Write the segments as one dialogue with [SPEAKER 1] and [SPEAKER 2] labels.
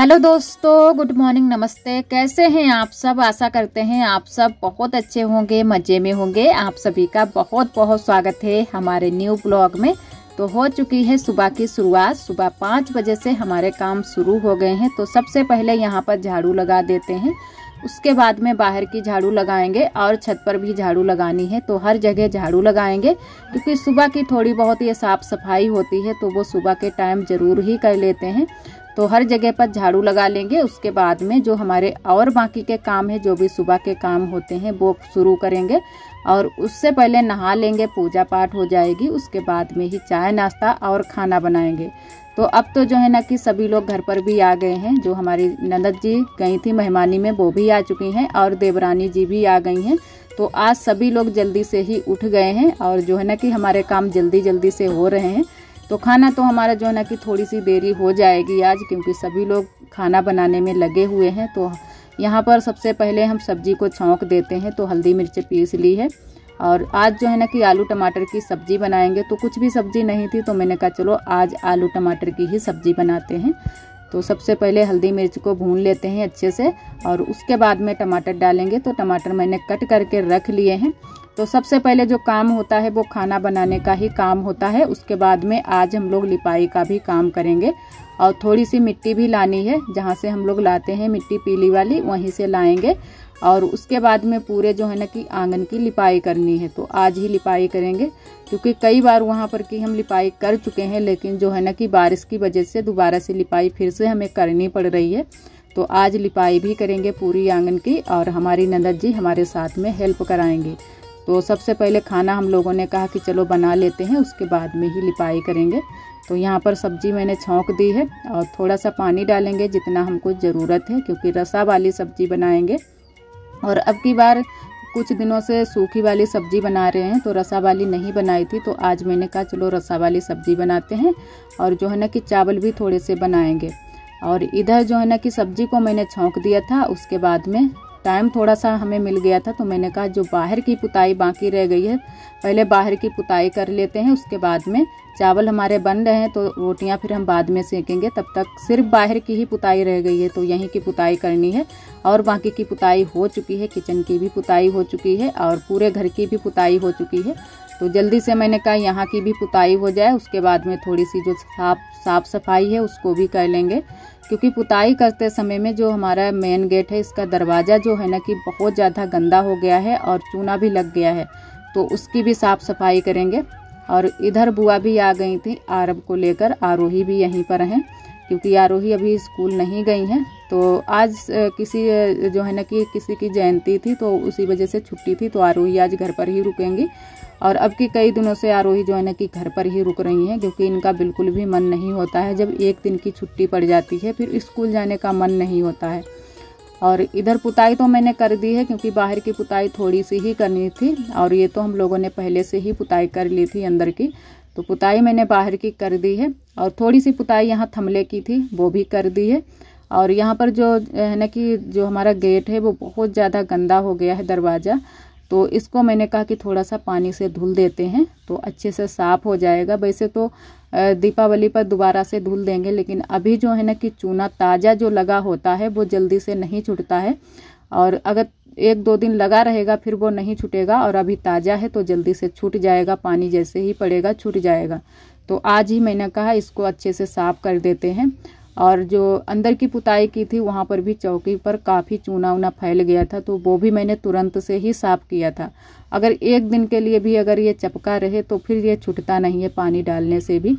[SPEAKER 1] hello दोस्तों good morning नमस्ते कैसे हैं आप सब आशा करते हैं आप सब बहुत अच्छे होंगे मज़े में होंगे आप सभी का बहुत बहुत स्वागत है हमारे न्यू ब्लॉग में तो हो चुकी है सुबह की शुरुआत सुबह पाँच बजे से हमारे काम शुरू हो गए हैं तो सबसे पहले यहाँ पर झाड़ू लगा देते हैं उसके बाद में बाहर की झाड़ू लगाएंगे और छत पर भी झाड़ू लगानी है तो हर जगह झाड़ू लगाएंगे क्योंकि सुबह की थोड़ी बहुत ये साफ़ सफाई होती है तो वो सुबह के टाइम ज़रूर ही कर लेते हैं तो हर जगह पर झाड़ू लगा लेंगे उसके बाद में जो हमारे और बाकी के काम है जो भी सुबह के काम होते हैं वो शुरू करेंगे और उससे पहले नहा लेंगे पूजा पाठ हो जाएगी उसके बाद में ही चाय नाश्ता और खाना बनाएंगे तो अब तो जो है ना कि सभी लोग घर पर भी आ गए हैं जो हमारी नंदद जी गई थी मेहमानी में वो भी आ चुकी हैं और देवरानी जी भी आ गई हैं तो आज सभी लोग जल्दी से ही उठ गए हैं और जो है ना कि हमारे काम जल्दी जल्दी से हो रहे हैं तो खाना तो हमारा जो है ना कि थोड़ी सी देरी हो जाएगी आज क्योंकि सभी लोग खाना बनाने में लगे हुए हैं तो यहाँ पर सबसे पहले हम सब्जी को छौंक देते हैं तो हल्दी मिर्च पीस ली है और आज जो है ना कि आलू टमाटर की सब्ज़ी बनाएंगे तो कुछ भी सब्ज़ी नहीं थी तो मैंने कहा चलो आज आलू टमाटर की ही सब्ज़ी बनाते हैं तो सबसे पहले हल्दी मिर्च को भून लेते हैं अच्छे से और उसके बाद में टमाटर डालेंगे तो टमाटर मैंने कट करके रख लिए हैं तो सबसे पहले जो काम होता है वो खाना बनाने का ही काम होता है उसके बाद में आज हम लोग लिपाई का भी काम करेंगे और थोड़ी सी मिट्टी भी लानी है जहाँ से हम लोग लाते हैं मिट्टी पीली वाली वहीं से लाएंगे और उसके बाद में पूरे जो है ना कि आंगन की लिपाई करनी है तो आज ही लिपाई करेंगे क्योंकि कई बार वहाँ पर कि हम लिपाई कर चुके हैं लेकिन जो है ना कि बारिश की वजह से दोबारा से लिपाई फिर से हमें करनी पड़ रही है तो आज लिपाई भी करेंगे पूरी आंगन की और हमारी नंदद जी हमारे साथ में हेल्प कराएंगे तो सबसे पहले खाना हम लोगों ने कहा कि चलो बना लेते हैं उसके बाद में ही लिपाई करेंगे तो यहाँ पर सब्जी मैंने छोंक दी है और थोड़ा सा पानी डालेंगे जितना हमको ज़रूरत है क्योंकि रसा वाली सब्जी बनाएंगे और अब की बार कुछ दिनों से सूखी वाली सब्जी बना रहे हैं तो रसा वाली नहीं बनाई थी तो आज मैंने कहा चलो रसा वाली सब्जी बनाते हैं और जो है ना कि चावल भी थोड़े से बनाएंगे और इधर जो है ना कि सब्जी को मैंने छोंक दिया था उसके बाद में टाइम थोड़ा सा हमें मिल गया था तो मैंने कहा जो बाहर की पुताई बाकी रह गई है पहले बाहर की पुताई कर लेते हैं उसके बाद में चावल हमारे बन रहे हैं तो रोटियां फिर हम बाद में सेकेंगे तब तक सिर्फ बाहर की ही पुताई रह गई है तो यहीं की पुताई करनी है और बाकी की पुताई हो चुकी है किचन की भी पुताई हो चुकी है और पूरे घर की भी पुताई हो चुकी है तो जल्दी से मैंने कहा यहाँ की भी पुताई हो जाए उसके बाद में थोड़ी सी जो साफ साफ सफाई है उसको भी कर लेंगे क्योंकि पुताई करते समय में जो हमारा मेन गेट है इसका दरवाज़ा जो है ना कि बहुत ज़्यादा गंदा हो गया है और चूना भी लग गया है तो उसकी भी साफ़ सफाई करेंगे और इधर बुआ भी आ गई थी आरब को लेकर आरोही भी यहीं पर हैं क्योंकि आरोही अभी स्कूल नहीं गई हैं तो आज किसी जो है ना कि किसी की जयंती थी तो उसी वजह से छुट्टी थी तो आरोही आज घर पर ही रुकेंगी और अब की कई दिनों से आरोही जो है ना कि घर पर ही रुक रही हैं क्योंकि इनका बिल्कुल भी मन नहीं होता है जब एक दिन की छुट्टी पड़ जाती है फिर स्कूल जाने का मन नहीं होता है और इधर पुताई तो मैंने कर दी है क्योंकि बाहर की पुताई थोड़ी सी ही करनी थी और ये तो हम लोगों ने पहले से ही पुताई कर ली थी अंदर की तो पुताई मैंने बाहर की कर दी है और थोड़ी सी पुताई यहाँ थमले की थी वो भी कर दी है और यहाँ पर जो है ना कि जो हमारा गेट है वो बहुत ज़्यादा गंदा हो गया है दरवाज़ा तो इसको मैंने कहा कि थोड़ा सा पानी से धुल देते हैं तो अच्छे से साफ़ हो जाएगा वैसे तो दीपावली पर दोबारा से धुल देंगे लेकिन अभी जो है ना कि चूना ताज़ा जो लगा होता है वो जल्दी से नहीं छूटता है और अगर एक दो दिन लगा रहेगा फिर वो नहीं छूटेगा और अभी ताज़ा है तो जल्दी से छूट जाएगा पानी जैसे ही पड़ेगा छूट जाएगा तो आज ही मैंने कहा इसको अच्छे से साफ़ कर देते हैं और जो अंदर की पुताई की थी वहाँ पर भी चौकी पर काफ़ी चूना उना फैल गया था तो वो भी मैंने तुरंत से ही साफ़ किया था अगर एक दिन के लिए भी अगर ये चपका रहे तो फिर ये छुटता नहीं है पानी डालने से भी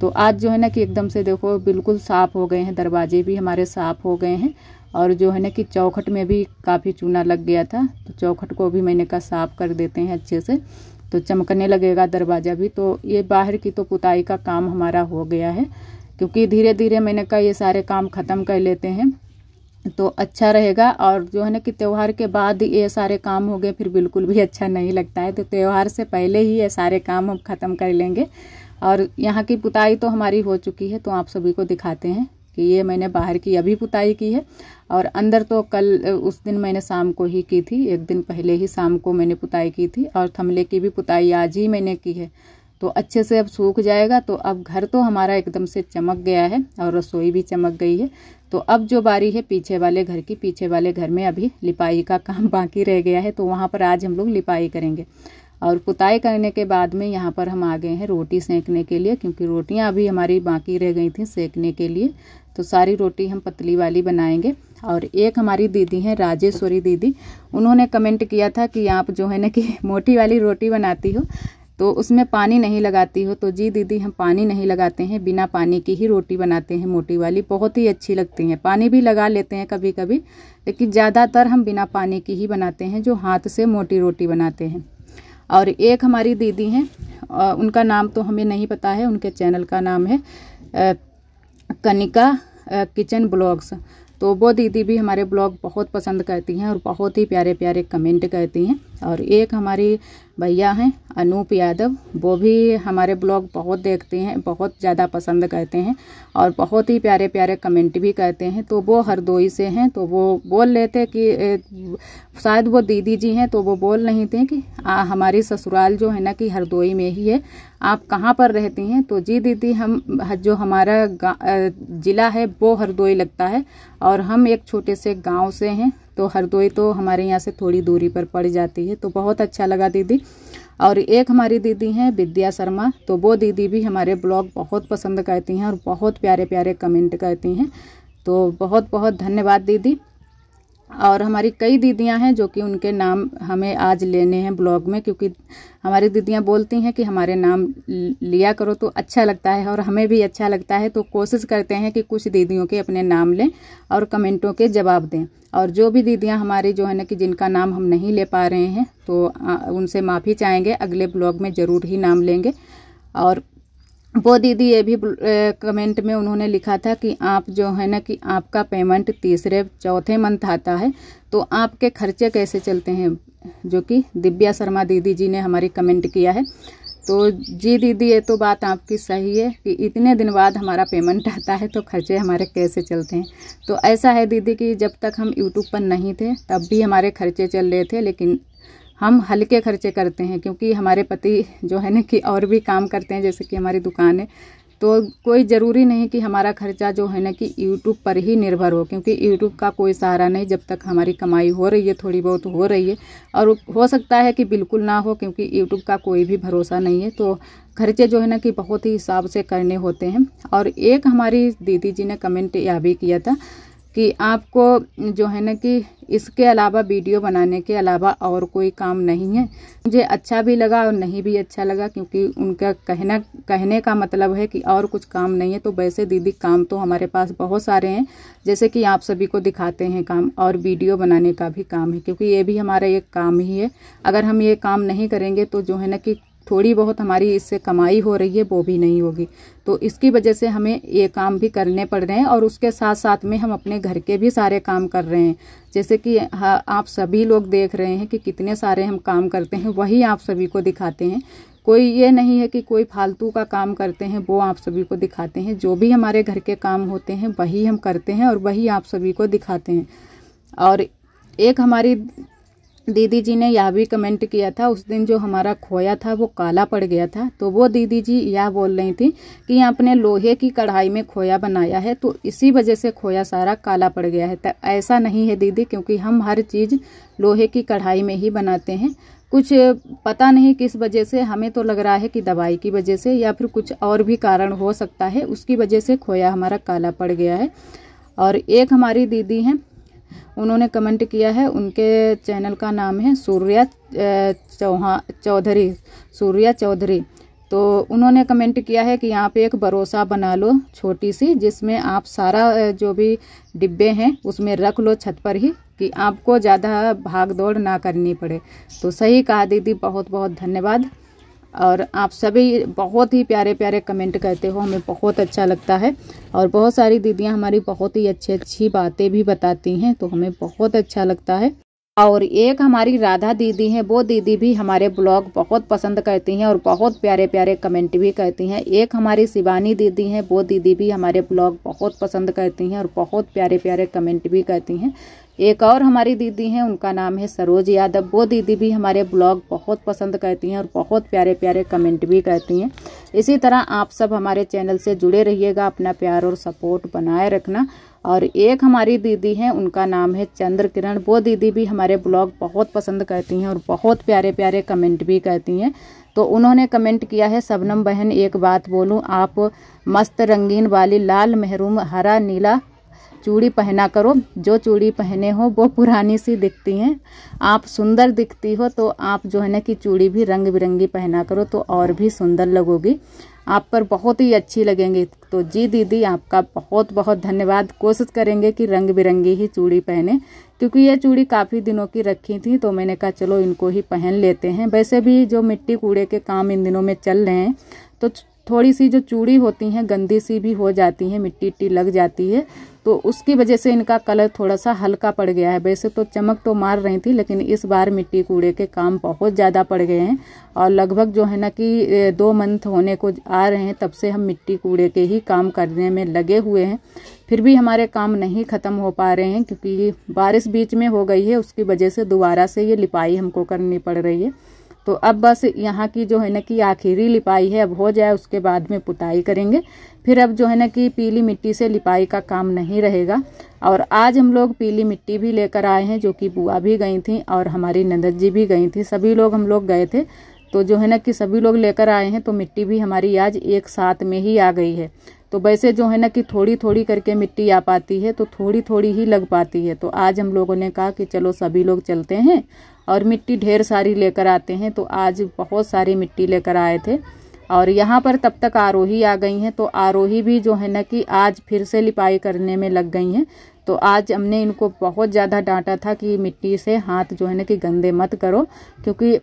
[SPEAKER 1] तो आज जो है ना कि एकदम से देखो बिल्कुल साफ़ हो गए हैं दरवाजे भी हमारे साफ़ हो गए हैं और जो है ना कि चौखट में भी काफ़ी चूना लग गया था तो चौखट को भी मैंने कहा साफ़ कर देते हैं अच्छे से तो चमकने लगेगा दरवाज़ा भी तो ये बाहर की तो पुताई का काम हमारा हो गया है क्योंकि धीरे धीरे मैंने कहा ये सारे काम ख़त्म कर लेते हैं तो अच्छा रहेगा और जो है ना कि त्यौहार के बाद ये सारे काम हो गए फिर बिल्कुल भी अच्छा नहीं लगता है तो त्यौहार से पहले ही ये सारे काम हम ख़त्म कर लेंगे और यहाँ की पुताई तो हमारी हो चुकी है तो आप सभी को दिखाते हैं कि ये मैंने बाहर की अभी पुताई की है और अंदर तो कल उस दिन मैंने शाम को ही की थी एक दिन पहले ही शाम को मैंने पुताई की थी और थमले की भी पुताई आज ही मैंने की है तो अच्छे से अब सूख जाएगा तो अब घर तो हमारा एकदम से चमक गया है और रसोई भी चमक गई है तो अब जो बारी है पीछे वाले घर की पीछे वाले घर में अभी लिपाई का काम बाकी रह गया है तो वहाँ पर आज हम लोग लिपाई करेंगे और पुताई करने के बाद में यहाँ पर हम आ गए हैं रोटी सेकने के लिए क्योंकि रोटियाँ अभी हमारी बाकी रह गई थी सेकने के लिए तो सारी रोटी हम पतली वाली बनाएंगे और एक हमारी दीदी हैं राजेश्वरी दीदी उन्होंने कमेंट किया था कि आप जो है ना कि मोटी वाली रोटी बनाती हो तो उसमें पानी नहीं लगाती हो तो जी दीदी हम पानी नहीं लगाते हैं बिना पानी की ही रोटी बनाते हैं मोटी वाली बहुत ही अच्छी लगती हैं पानी भी लगा लेते हैं कभी कभी लेकिन ज़्यादातर हम बिना पानी की ही बनाते हैं जो हाथ से मोटी रोटी बनाते हैं और एक हमारी दीदी हैं उनका नाम तो हमें नहीं पता है उनके चैनल का नाम है कनिका किचन ब्लॉग्स तो वो दीदी भी हमारे ब्लॉग बहुत पसंद करती हैं और बहुत ही प्यारे प्यारे कमेंट करती हैं और एक हमारी भैया हैं अनूप यादव वो भी हमारे ब्लॉग बहुत देखते हैं बहुत ज़्यादा पसंद करते हैं और बहुत ही प्यारे प्यारे कमेंट भी करते हैं तो वो हरदोई से हैं तो वो बोल लेते कि शायद वो दीदी जी हैं तो वो बोल नहीं थे कि आ, हमारी ससुराल जो है ना कि हरदोई में ही है आप कहाँ पर रहती हैं तो जी दीदी हम जो हमारा ज़िला है वो हरदोई लगता है और हम एक छोटे से गाँव से हैं तो हरदोई तो हमारे यहाँ से थोड़ी दूरी पर पड़ जाती है तो बहुत अच्छा लगा दीदी और एक हमारी दीदी हैं विद्या शर्मा तो वो दीदी भी हमारे ब्लॉग बहुत पसंद करती हैं और बहुत प्यारे प्यारे कमेंट करती हैं तो बहुत बहुत धन्यवाद दीदी और हमारी कई दीदियां हैं जो कि उनके नाम हमें आज लेने हैं ब्लॉग में क्योंकि हमारी दीदियां बोलती हैं कि हमारे नाम लिया करो तो अच्छा लगता है और हमें भी अच्छा लगता है तो कोशिश करते हैं कि कुछ दीदियों के अपने नाम लें और कमेंटों के जवाब दें और जो भी दीदियां हमारी जो है ना कि जिनका नाम हम नहीं ले पा रहे हैं तो उनसे माफ़ी चाहेंगे अगले ब्लॉग में ज़रूर ही नाम लेंगे और वो दीदी ये भी कमेंट में उन्होंने लिखा था कि आप जो है ना कि आपका पेमेंट तीसरे चौथे मंथ आता है तो आपके खर्चे कैसे चलते हैं जो कि दिव्या शर्मा दीदी जी ने हमारी कमेंट किया है तो जी दीदी ये तो बात आपकी सही है कि इतने दिन बाद हमारा पेमेंट आता है तो खर्चे हमारे कैसे चलते हैं तो ऐसा है दीदी कि जब तक हम यूट्यूब पर नहीं थे तब भी हमारे खर्चे चल रहे थे लेकिन हम हल्के खर्चे करते हैं क्योंकि हमारे पति जो है ना कि और भी काम करते हैं जैसे कि हमारी दुकान है तो कोई ज़रूरी नहीं कि हमारा खर्चा जो है ना कि यूट्यूब पर ही निर्भर हो क्योंकि यूट्यूब का कोई सहारा नहीं जब तक हमारी कमाई हो रही है थोड़ी बहुत हो रही है और हो सकता है कि बिल्कुल ना हो क्योंकि यूट्यूब का कोई भी भरोसा नहीं है तो खर्चे जो है ना कि बहुत ही हिसाब से करने होते हैं और एक हमारी दीदी जी ने कमेंट यह भी किया था कि आपको जो है ना कि इसके अलावा वीडियो बनाने के अलावा और कोई काम नहीं है मुझे अच्छा भी लगा और नहीं भी अच्छा लगा क्योंकि उनका कहना कहने का मतलब है कि और कुछ काम नहीं है तो वैसे दीदी काम तो हमारे पास बहुत सारे हैं जैसे कि आप सभी को दिखाते हैं काम और वीडियो बनाने का भी काम है क्योंकि ये भी हमारा एक काम ही है अगर हम ये काम नहीं करेंगे तो जो है न कि थोड़ी बहुत हमारी इससे कमाई हो रही है वो भी नहीं होगी तो इसकी वजह से हमें ये काम भी करने पड़ रहे हैं और उसके साथ साथ में हम अपने घर के भी सारे काम कर रहे हैं जैसे कि आप सभी लोग देख रहे हैं कि कितने सारे हम काम करते हैं वही आप सभी को दिखाते हैं कोई ये नहीं है कि कोई फालतू का काम करते हैं वो आप सभी को दिखाते हैं जो भी हमारे घर के काम होते हैं वही हम करते हैं और वही आप सभी को दिखाते हैं और एक हमारी दीदी जी ने यह भी कमेंट किया था उस दिन जो हमारा खोया था वो काला पड़ गया था तो वो दीदी जी यह बोल रही थी कि आपने लोहे की कढ़ाई में खोया बनाया है तो इसी वजह से खोया सारा काला पड़ गया है तो ऐसा नहीं है दीदी क्योंकि हम हर चीज़ लोहे की कढ़ाई में ही बनाते हैं कुछ पता नहीं किस वजह से हमें तो लग रहा है कि दवाई की वजह से या फिर कुछ और भी कारण हो सकता है उसकी वजह से खोया हमारा काला पड़ गया है और एक हमारी दीदी हैं उन्होंने कमेंट किया है उनके चैनल का नाम है सूर्या चौहान चौधरी सूर्या चौधरी तो उन्होंने कमेंट किया है कि यहाँ पे एक भरोसा बना लो छोटी सी जिसमें आप सारा जो भी डिब्बे हैं उसमें रख लो छत पर ही कि आपको ज़्यादा भाग दौड़ ना करनी पड़े तो सही कहा दीदी बहुत बहुत धन्यवाद और आप सभी बहुत ही प्यारे प्यारे कमेंट करते हो हमें बहुत अच्छा लगता है और बहुत सारी दीदियां हमारी बहुत ही अच्छी अच्छी बातें भी बताती हैं तो हमें बहुत अच्छा लगता है और एक हमारी राधा दीदी हैं वो दीदी भी हमारे ब्लॉग बहुत पसंद करती हैं और बहुत प्यारे प्यारे कमेंट भी करती हैं एक हमारी शिवानी दीदी हैं वो दीदी भी हमारे ब्लॉग बहुत पसंद करती हैं और बहुत प्यारे प्यारे कमेंट भी करती हैं एक और हमारी दीदी हैं उनका नाम है सरोज यादव वो दीदी भी हमारे ब्लॉग बहुत पसंद करती हैं और बहुत प्यारे प्यारे कमेंट भी करती हैं इसी तरह आप सब हमारे चैनल से जुड़े रहिएगा अपना प्यार और सपोर्ट बनाए रखना और एक हमारी दीदी हैं उनका नाम है चंद्र किरण वो दीदी भी हमारे ब्लॉग बहुत पसंद करती हैं और बहुत प्यारे प्यारे कमेंट भी करती हैं तो उन्होंने कमेंट किया है सबनम बहन एक बात बोलूँ आप मस्त रंगीन वाली लाल महरूम हरा नीला चूड़ी पहना करो जो चूड़ी पहने हो वो पुरानी सी दिखती हैं आप सुंदर दिखती हो तो आप जो है ना कि चूड़ी भी रंग बिरंगी पहना करो तो और भी सुंदर लगोगी आप पर बहुत ही अच्छी लगेंगी तो जी दीदी आपका बहुत बहुत धन्यवाद कोशिश करेंगे कि रंग बिरंगी ही चूड़ी पहने क्योंकि ये चूड़ी काफ़ी दिनों की रखी थी तो मैंने कहा चलो इनको ही पहन लेते हैं वैसे भी जो मिट्टी कूड़े के काम इन दिनों में चल रहे हैं तो थोड़ी सी जो चूड़ी होती हैं गंदी सी भी हो जाती हैं मिट्टी इट्टी लग जाती है तो उसकी वजह से इनका कलर थोड़ा सा हल्का पड़ गया है वैसे तो चमक तो मार रही थी लेकिन इस बार मिट्टी कूड़े के काम बहुत ज़्यादा पड़ गए हैं और लगभग जो है ना कि दो मंथ होने को आ रहे हैं तब से हम मिट्टी कूड़े के ही काम करने में लगे हुए हैं फिर भी हमारे काम नहीं ख़त्म हो पा रहे हैं क्योंकि बारिश बीच में हो गई है उसकी वजह से दोबारा से ये लिपाई हमको करनी पड़ रही है तो अब बस यहाँ की जो है ना कि आखिरी लिपाई है अब हो जाए उसके बाद में पुताई करेंगे फिर अब जो है ना कि पीली मिट्टी से लिपाई का काम नहीं रहेगा और आज हम लोग पीली मिट्टी भी लेकर आए हैं जो कि बुआ भी गई थी और हमारी नंदद जी भी गई थी सभी लोग हम लोग गए थे तो जो है ना कि सभी लोग लेकर आए हैं तो मिट्टी भी हमारी आज एक साथ में ही आ गई है तो वैसे जो है ना कि थोड़ी थोड़ी करके मिट्टी आ पाती है तो थोड़ी थोड़ी ही लग पाती है तो आज हम लोगों ने कहा कि चलो सभी लोग चलते हैं और मिट्टी ढेर सारी लेकर आते हैं तो आज बहुत सारी मिट्टी लेकर आए थे और यहाँ पर तब तक आरोही आ गई हैं तो आरोही भी जो है ना कि आज फिर से लिपाई करने में लग गई हैं तो आज हमने इनको बहुत ज़्यादा डांटा था कि मिट्टी से हाथ जो है ना कि गंदे मत करो क्योंकि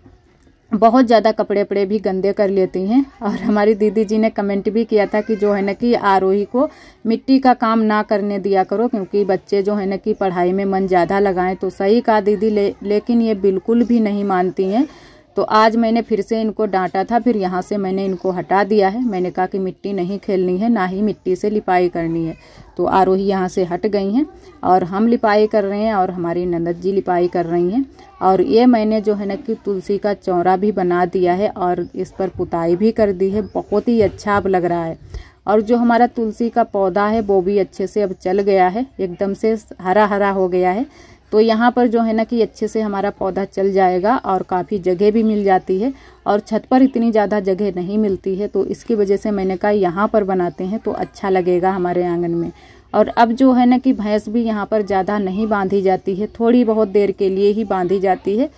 [SPEAKER 1] बहुत ज़्यादा कपड़े वपड़े भी गंदे कर लेती हैं और हमारी दीदी जी ने कमेंट भी किया था कि जो है ना कि आरोही को मिट्टी का काम ना करने दिया करो क्योंकि बच्चे जो है ना कि पढ़ाई में मन ज़्यादा लगाएं तो सही कहा दीदी ले, लेकिन ये बिल्कुल भी नहीं मानती हैं तो आज मैंने फिर से इनको डांटा था फिर यहाँ से मैंने इनको हटा दिया है मैंने कहा कि मिट्टी नहीं खेलनी है ना ही मिट्टी से लिपाई करनी है तो आरोही यहाँ से हट गई हैं और हम लिपाई कर रहे हैं और हमारी नंदद जी लिपाई कर रही हैं और ये मैंने जो है ना कि तुलसी का चौरा भी बना दिया है और इस पर पुताई भी कर दी है बहुत ही अच्छा अब लग रहा है और जो हमारा तुलसी का पौधा है वो भी अच्छे से अब चल गया है एकदम से हरा हरा हो गया है तो यहाँ पर जो है ना कि अच्छे से हमारा पौधा चल जाएगा और काफ़ी जगह भी मिल जाती है और छत पर इतनी ज़्यादा जगह नहीं मिलती है तो इसकी वजह से मैंने कहा यहाँ पर बनाते हैं तो अच्छा लगेगा हमारे आंगन में और अब जो है ना कि भैंस भी यहाँ पर ज़्यादा नहीं बांधी जाती है थोड़ी बहुत देर के लिए ही बांधी जाती है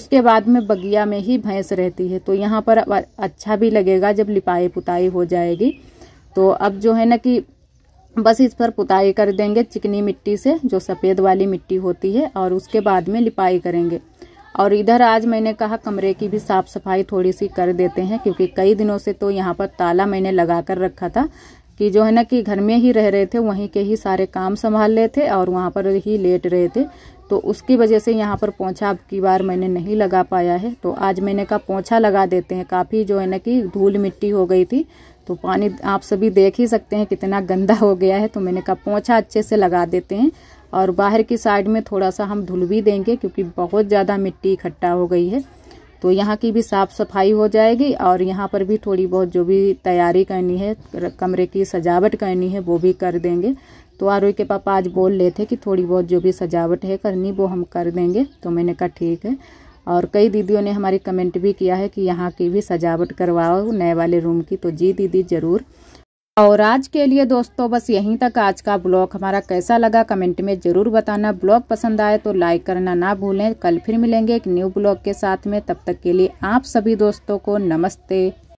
[SPEAKER 1] उसके बाद में बगिया में ही भैंस रहती है तो यहाँ पर अच्छा भी लगेगा जब लिपाई पुताई हो जाएगी तो अब जो है ना कि बस इस पर पुताई कर देंगे चिकनी मिट्टी से जो सफ़ेद वाली मिट्टी होती है और उसके बाद में लिपाई करेंगे और इधर आज मैंने कहा कमरे की भी साफ़ सफाई थोड़ी सी कर देते हैं क्योंकि कई दिनों से तो यहाँ पर ताला मैंने लगा कर रखा था कि जो है ना कि घर में ही रह रहे थे वहीं के ही सारे काम संभाल रहे थे और वहाँ पर ही लेट रहे थे तो उसकी वजह से यहाँ पर पोछा अब की बार मैंने नहीं लगा पाया है तो आज मैंने कहा पोछा लगा देते हैं काफ़ी जो है ना कि धूल मिट्टी हो गई थी तो पानी आप सभी देख ही सकते हैं कितना गंदा हो गया है तो मैंने कहा पोछा अच्छे से लगा देते हैं और बाहर की साइड में थोड़ा सा हम धुल भी देंगे क्योंकि बहुत ज़्यादा मिट्टी इकट्ठा हो गई है तो यहाँ की भी साफ़ सफाई हो जाएगी और यहाँ पर भी थोड़ी बहुत जो भी तैयारी करनी है कमरे की सजावट करनी है वो भी कर देंगे तो आरोही के पापा आज बोल रहे थे कि थोड़ी बहुत जो भी सजावट है करनी वो हम कर देंगे तो मैंने कहा ठीक है और कई दीदियों ने हमारी कमेंट भी किया है कि यहाँ की भी सजावट करवाओ नए वाले रूम की तो जी दीदी ज़रूर और आज के लिए दोस्तों बस यहीं तक आज का ब्लॉग हमारा कैसा लगा कमेंट में ज़रूर बताना ब्लॉग पसंद आए तो लाइक करना ना भूलें कल फिर मिलेंगे एक न्यू ब्लॉग के साथ में तब तक के लिए आप सभी दोस्तों को नमस्ते